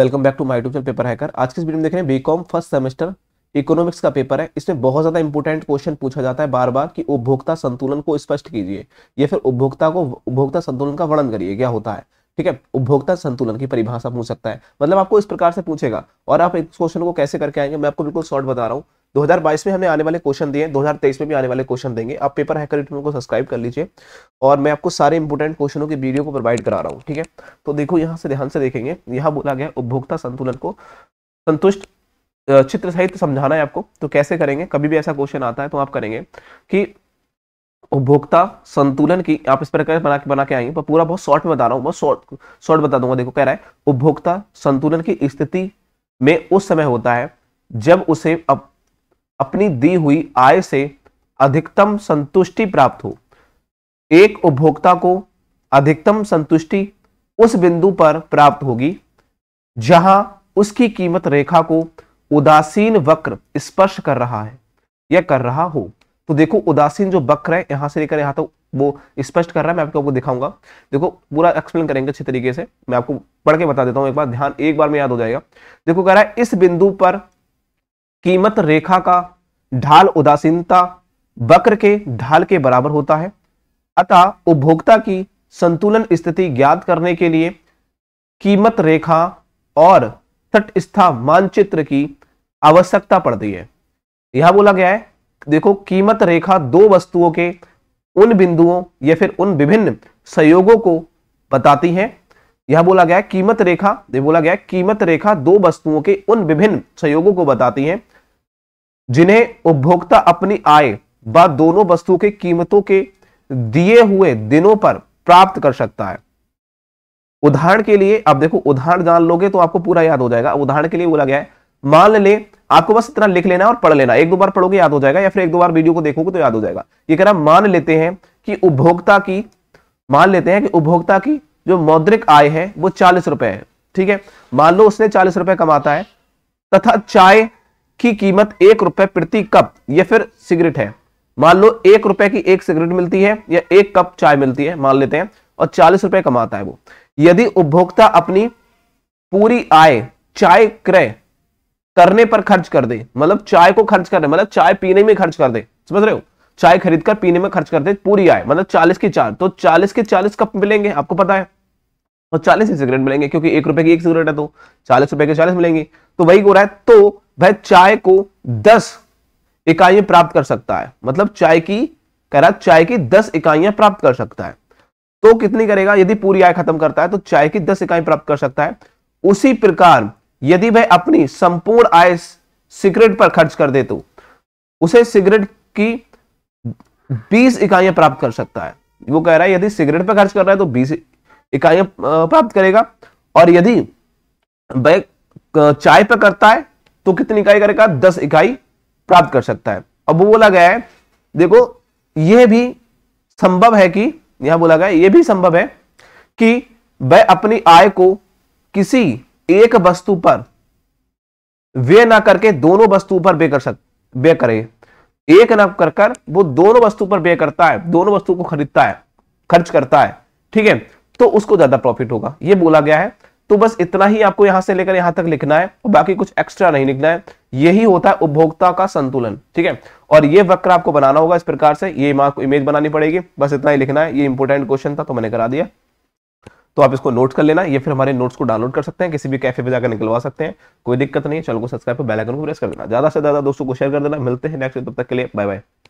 welcome back to my YouTube channel paper hacker आज के इस वीडियो में देख रहे हैं बीकॉम फर्स्ट सेमेस्टर इकोनॉमिक्स का पेपर है इसमें बहुत ज्यादा इंपॉर्टेंट क्वेश्चन पूछा जाता है बार बार कि उपभोक्ता संतुलन को स्पष्ट कीजिए या फिर उपभोक्ता को उपभोक्ता संतुलन का वर्णन करिए क्या होता है ठीक है उपभोक्ता संतुलन की परिभाषा पूछ सकता है मतलब आपको इस प्रकार से पूछेगा और आप इस क्वेश्चन को कैसे करके आएंगे मैं आपको बिल्कुल शॉर्ट बता रहा हूँ 2022 में हमने आने वाले क्वेश्चन दिए 2023 में भी आने वाले क्वेश्चन देंगे आप पेपर हैकर को सब्सक्राइब कर लीजिए और मैं आपको सारे इंपोर्टेंट क्वेश्चनों की वीडियो को प्रोवाइड करा रहा हूँ ठीक है तो देखो यहाँ से ध्यान से देखेंगे यहाँ बोला गया उपभोक्ता संतुलन को संतुष्ट चित्र सहित समझाना है आपको तो कैसे करेंगे कभी भी ऐसा क्वेश्चन आता है तो आप करेंगे कि उपभोक्ता संतुलन की आप इस प्रकार बना के बना के आएंगे पर पूरा बहुत शॉर्ट में बता रहा हूँ बहुत शॉर्ट शॉर्ट बता दूंगा देखो कह रहा है उपभोक्ता संतुलन की स्थिति में उस समय होता है जब उसे अब अपनी दी हुई आय से अधिकतम संतुष्टि प्राप्त हो एक उपभोक्ता को अधिकतम संतुष्टि उस बिंदु पर प्राप्त होगी जहां उसकी कीमत रेखा को उदासीन वक्र स्पर्श कर रहा है या कर रहा हो तो देखो उदासीन जो वक्र है यहां से लेकर यहां तक तो वो स्पष्ट कर रहा है मैं आपको दिखाऊंगा देखो पूरा एक्सप्लेन करेंगे अच्छे तरीके से मैं आपको पढ़ के बता देता हूं एक बार ध्यान एक बार में याद हो जाएगा देखो कह रहा है इस बिंदु पर कीमत रेखा का ढाल उदासीनता वक्र के ढाल के बराबर होता है अतः उपभोक्ता की संतुलन स्थिति ज्ञात करने के लिए कीमत रेखा और तटस्था मानचित्र की आवश्यकता पड़ती है यह बोला गया है देखो कीमत रेखा दो वस्तुओं के उन बिंदुओं या फिर उन विभिन्न संयोगों को बताती है यह बोला गया है कीमत रेखा बोला गया है कीमत रेखा दो वस्तुओं के उन विभिन्न संयोगों को बताती है जिन्हें उपभोक्ता अपनी आय व दोनों वस्तु के कीमतों के दिए हुए दिनों पर प्राप्त कर सकता है उदाहरण के लिए आप देखो उदाहरण जान लोगे तो आपको पूरा याद हो जाएगा उदाहरण के लिए बोला गया है मान ले आपको बस इतना लिख लेना और पढ़ लेना एक दो बार पढ़ोगे याद हो जाएगा या फिर एक दो बार वीडियो को देखोगे तो याद हो जाएगा ये कह रहा मान लेते हैं कि उपभोक्ता की मान लेते हैं कि उपभोक्ता की जो मौद्रिक आय है वो चालीस रुपए है ठीक है मान लो उसने चालीस रुपए कमाता है तथा चाय की कीमत एक रुपए प्रति कप या फिर सिगरेट है मान लो एक रुपए की एक सिगरेट मिलती है या एक कप चाय मिलती है मान लेते हैं और चालीस रुपए कमाता है वो यदि उपभोक्ता अपनी पूरी आय चाय क्रय करने पर खर्च कर दे मतलब चाय को खर्च कर दे मतलब चाय पीने में खर्च कर दे समझ रहे हो चाय खरीद कर पीने में खर्च कर दे पूरी आय मतलब चालीस की चार तो चालीस के चालीस कप मिलेंगे आपको पता है और चालीस ही सिगरेट मिलेंगे क्योंकि एक रुपए की एक सिगरेट है तो चालीस रुपए के चालीस मिलेंगे तो वही हो रहा है तो वह चाय को दस इकाइयां प्राप्त कर सकता है मतलब चाय की कह रहा चाय की दस इकाइयां प्राप्त कर सकता है तो कितनी करेगा यदि पूरी आय खत्म करता है तो चाय की दस इकाई प्राप्त कर सकता है उसी प्रकार यदि वह अपनी संपूर्ण आय सिगरेट पर खर्च कर दे तो उसे सिगरेट की बीस इकाइयां प्राप्त कर सकता है वो कह रहा है यदि सिगरेट पर खर्च कर रहा है तो बीस इकाइयां प्राप्त करेगा और यदि चाय पर करता है तो कितनी इकाई करेगा दस इकाई प्राप्त कर सकता है अब वो बोला गया है देखो यह भी संभव है कि यह बोला गया यह भी संभव है कि वह अपनी आय को किसी एक वस्तु पर व्यय ना करके दोनों वस्तु पर व्यय कर सक व्यय करे एक ना कर कर वो दोनों वस्तु पर व्यय करता है दोनों वस्तु को खरीदता है खर्च करता है ठीक है तो उसको ज्यादा प्रॉफिट होगा ये बोला गया है तो बस इतना ही आपको यहां से लेकर यहां तक लिखना है और बाकी कुछ एक्स्ट्रा नहीं लिखना है यही होता है उपभोक्ता का संतुलन ठीक है और ये वक्र आपको बनाना होगा इस प्रकार से ये आपको इमेज बनानी पड़ेगी बस इतना ही लिखना है ये इंपोर्टेंट क्वेश्चन था तो मैंने करा दिया तो आप इसको नोट कर लेना ये फिर हमारे नोट्स को डाउनलोड कर सकते हैं किसी भी कैफे पे जाकर निकलवा सकते हैं कोई दिक्कत नहीं है चैनल को सब्सक्राइब बेल आइकन को प्रेस कर देना ज्यादा से ज्यादा दोस्तों को शेयर कर देना मिलते हैं नेक्स्ट तब तक के लिए बाय बाय